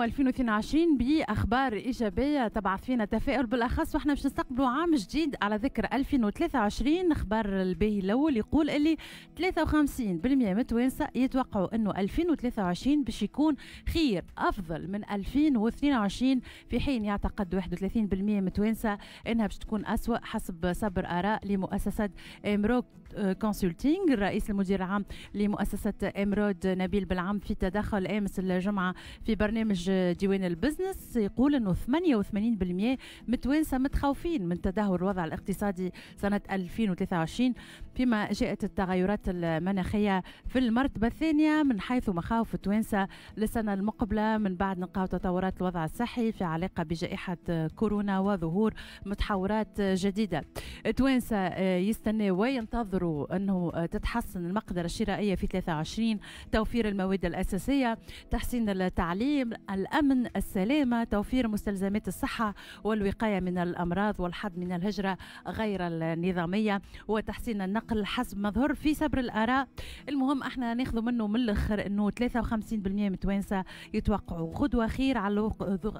2022 باخبار ايجابيه تبعث فينا تفاؤل بالاخص واحنا باش نستقبلوا عام جديد على ذكر 2023 اخبار الباهي الاول يقول اللي 53% من التوانسه يتوقعوا انه 2023 باش يكون خير افضل من 2022 في حين يعتقد 31% من التوانسه انها باش تكون اسوء حسب صبر اراء لمؤسسه امروك كونسلتينغ الرئيس المدير العام لمؤسسه امرود نبيل بالعام في تدخل امس الجمعه في برنامج برنامج ديوان البزنس يقول انه 88% من التوانسه متخوفين من تدهور الوضع الاقتصادي سنه 2023 فيما جاءت التغيرات المناخيه في المرتبه الثانيه من حيث مخاوف التوانسه للسنه المقبله من بعد نقاط تطورات الوضع الصحي في علاقه بجائحه كورونا وظهور متحورات جديده. توانسة آه، يستناوا وينتظروا أنه آه، تتحسن المقدرة الشرائية في 23 توفير المواد الأساسية تحسين التعليم الأمن السلامة توفير مستلزمات الصحة والوقاية من الأمراض والحد من الهجرة غير النظامية وتحسين النقل حسب مظهر في سبر الآراء المهم احنا ناخذوا منه من الآخر أنه 53% من التوانسة يتوقعوا غدوة خير على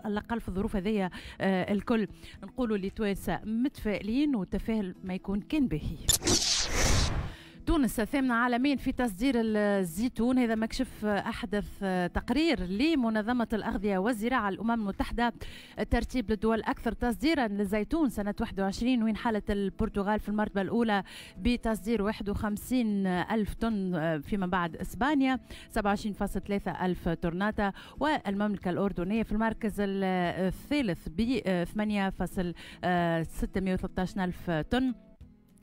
الأقل في الظروف هذه آه، الكل نقولوا لتوانسة متفائلين وتفائلين الفهل ما يكون كان باهي تونس ثامنة عالميا في تصدير الزيتون هذا ما كشف أحدث تقرير لمنظمة الأغذية والزراعة الأمم المتحدة ترتيب للدول أكثر تصديرا للزيتون سنة 21 وين حالة البرتغال في المرتبة الأولى بتصدير 51 ألف طن آه، فيما بعد إسبانيا 27.3 ألف تورناتا والمملكة الأردنية في المركز الثالث ب 8.613 آه، ألف طن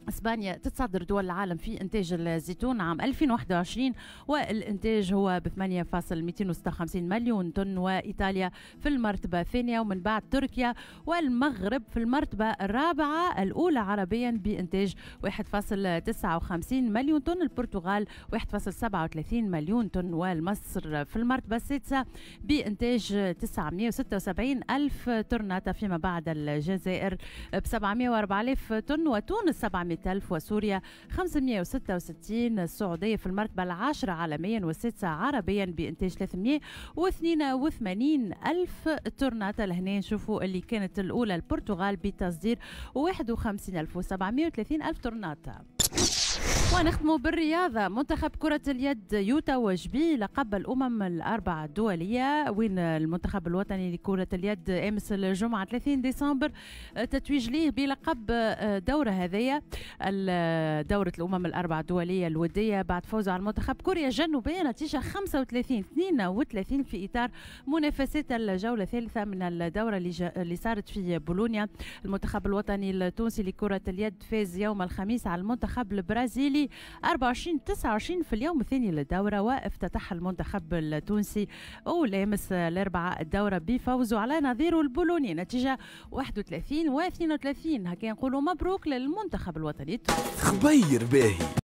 اسبانيا تتصدر دول العالم في انتاج الزيتون عام 2021 والانتاج هو ب 8.256 مليون طن وايطاليا في المرتبه الثانيه ومن بعد تركيا والمغرب في المرتبه الرابعه الاولى عربيا بانتاج 1.59 مليون طن البرتغال 1.37 مليون طن والمصر في المرتبه السادسه بانتاج 976 الف طرنه فيما بعد الجزائر ب 704 الف طن وتونس 700 1000 وسوريا 566 السعودية في المرتبة العاشرة عالميا والسادسة عربيا بإنتاج 382 ألف تورناتا لهنا نشوفوا اللي كانت الأولى البرتغال بتصدير 51 ألف 51730 ألف تورناتا ونختم بالرياضة منتخب كرة اليد يتوج بلقب لقب الأمم الأربعة الدولية وين المنتخب الوطني لكرة اليد أمس الجمعة 30 ديسمبر تتويج ليه بلقب دورة هذية دورة الأمم الأربعة الدولية الودية بعد فوزه على المنتخب كوريا الجنوبية نتيجة 35 32 في إطار منافسات الجولة الثالثة من الدورة اللي صارت في بولونيا المنتخب الوطني التونسي لكرة اليد فاز يوم الخميس على المنتخب البرازيلي 24 29 في اليوم الثاني للدورة وافتتح المنتخب التونسي أول أمس الأربعاء الدورة بفوزه على نظيره البولوني نتيجة 31 و 32 هكا نقولوا مبروك للمنتخب الوطني التونسي خبير باهي